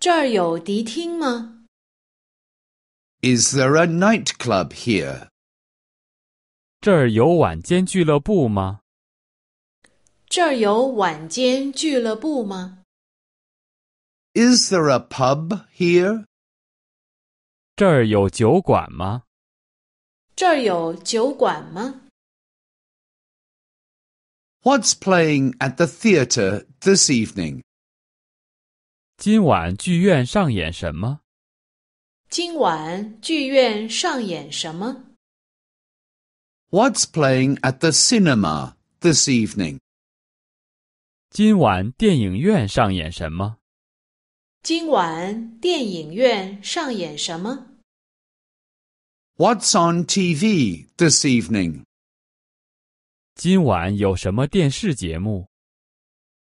这儿有迪厅吗？Is there a nightclub here? 这儿有晚间俱乐部吗？这儿有晚间俱乐部吗？Is there a pub here? 这儿有酒馆吗？这儿有酒馆吗？What's playing at the theater this evening? 今晚剧院上演什么？今晚剧院上演什么？What's playing at the cinema this evening？今晚电影院上演什么？今晚电影院上演什么？What's on TV this evening？今晚有什么电视节目？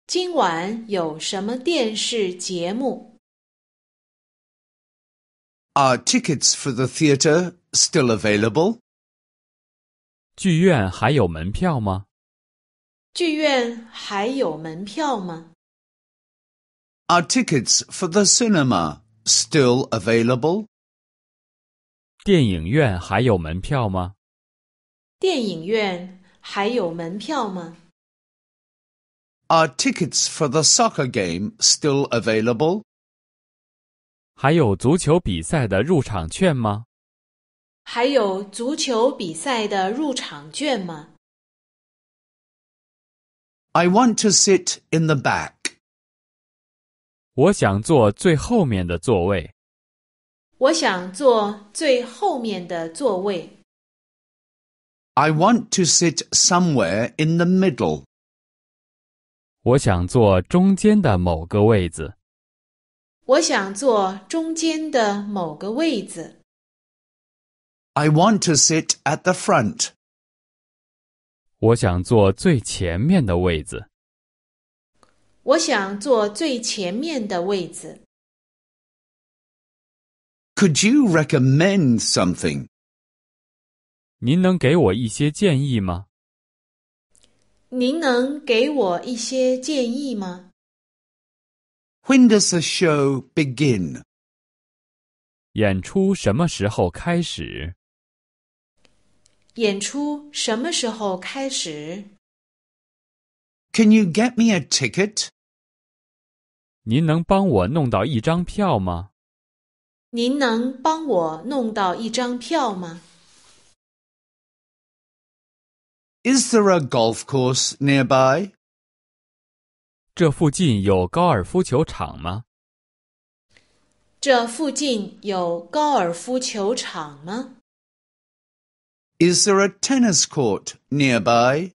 今晚有什么电视节目？Are tickets for the theater still available？剧院还有门票吗？剧院还有门票吗？Are tickets for the cinema still available？电影院还有门票吗？电影院还有门票吗？are tickets for the soccer game still available? 还有足球比赛的入场券吗？还有足球比赛的入场券吗？I want to sit in the back. 我想坐最后面的座位。我想坐最后面的座位。I want to sit somewhere in the middle. 我想坐中间的某个位子。我想坐中间的某个位子。I want to sit at the front. 我想坐最前面的位子。我想坐最前面的位子。Could you recommend something? 您能给我一些建议吗？您能给我一些建议吗？When does the show begin？演出什么时候开始？演出什么时候开始？Can you get me a ticket？您能帮我弄到一张票吗？您能帮我弄到一张票吗？Is there a golf course nearby? Is there a tennis court nearby?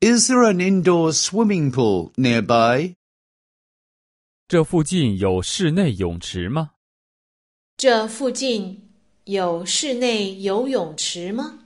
Is there an indoor swimming pool nearby? 这附近有室内泳池吗？这附近有室内游泳池吗？